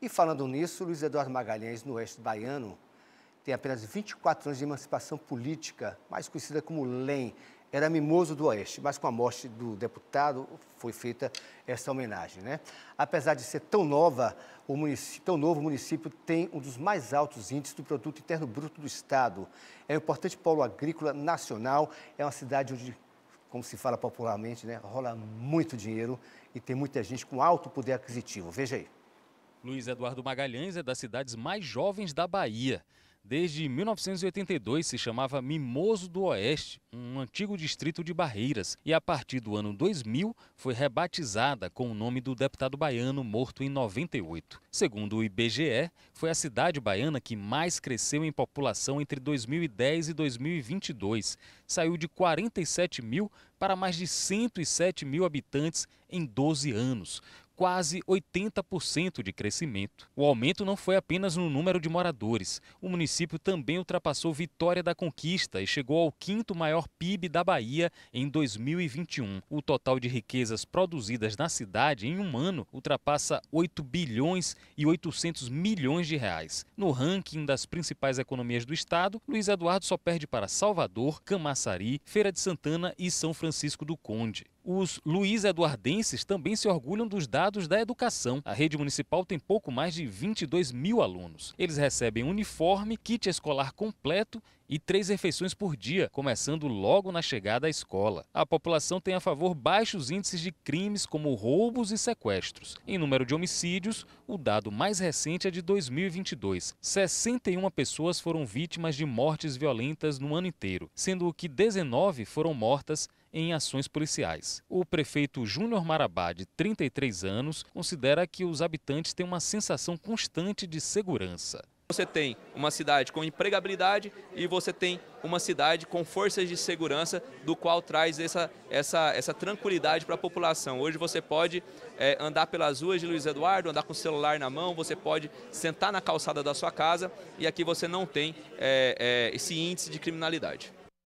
E falando nisso, Luiz Eduardo Magalhães, no Oeste Baiano, tem apenas 24 anos de emancipação política, mais conhecida como LEM. Era mimoso do Oeste, mas com a morte do deputado foi feita essa homenagem. Né? Apesar de ser tão, nova, o município, tão novo, o município tem um dos mais altos índices do Produto Interno Bruto do Estado. É um importante polo agrícola nacional, é uma cidade onde, como se fala popularmente, né, rola muito dinheiro e tem muita gente com alto poder aquisitivo. Veja aí. Luiz Eduardo Magalhães é das cidades mais jovens da Bahia. Desde 1982 se chamava Mimoso do Oeste, um antigo distrito de Barreiras, e a partir do ano 2000 foi rebatizada com o nome do deputado baiano morto em 98. Segundo o IBGE, foi a cidade baiana que mais cresceu em população entre 2010 e 2022. Saiu de 47 mil para mais de 107 mil habitantes em 12 anos quase 80% de crescimento. O aumento não foi apenas no número de moradores. O município também ultrapassou Vitória da Conquista e chegou ao quinto maior PIB da Bahia em 2021. O total de riquezas produzidas na cidade em um ano ultrapassa 8 bilhões e 800 milhões de reais. No ranking das principais economias do estado, Luiz Eduardo só perde para Salvador, Camaçari, Feira de Santana e São Francisco do Conde. Os Luiz Eduardenses também se orgulham dos dados da educação. A rede municipal tem pouco mais de 22 mil alunos. Eles recebem uniforme, kit escolar completo e três refeições por dia, começando logo na chegada à escola. A população tem a favor baixos índices de crimes como roubos e sequestros. Em número de homicídios, o dado mais recente é de 2022. 61 pessoas foram vítimas de mortes violentas no ano inteiro, sendo que 19 foram mortas em ações policiais. O prefeito Júnior Marabá, de 33 anos, considera que os habitantes têm uma sensação constante de segurança. Você tem uma cidade com empregabilidade e você tem uma cidade com forças de segurança, do qual traz essa, essa, essa tranquilidade para a população. Hoje você pode é, andar pelas ruas de Luiz Eduardo, andar com o celular na mão, você pode sentar na calçada da sua casa e aqui você não tem é, é, esse índice de criminalidade.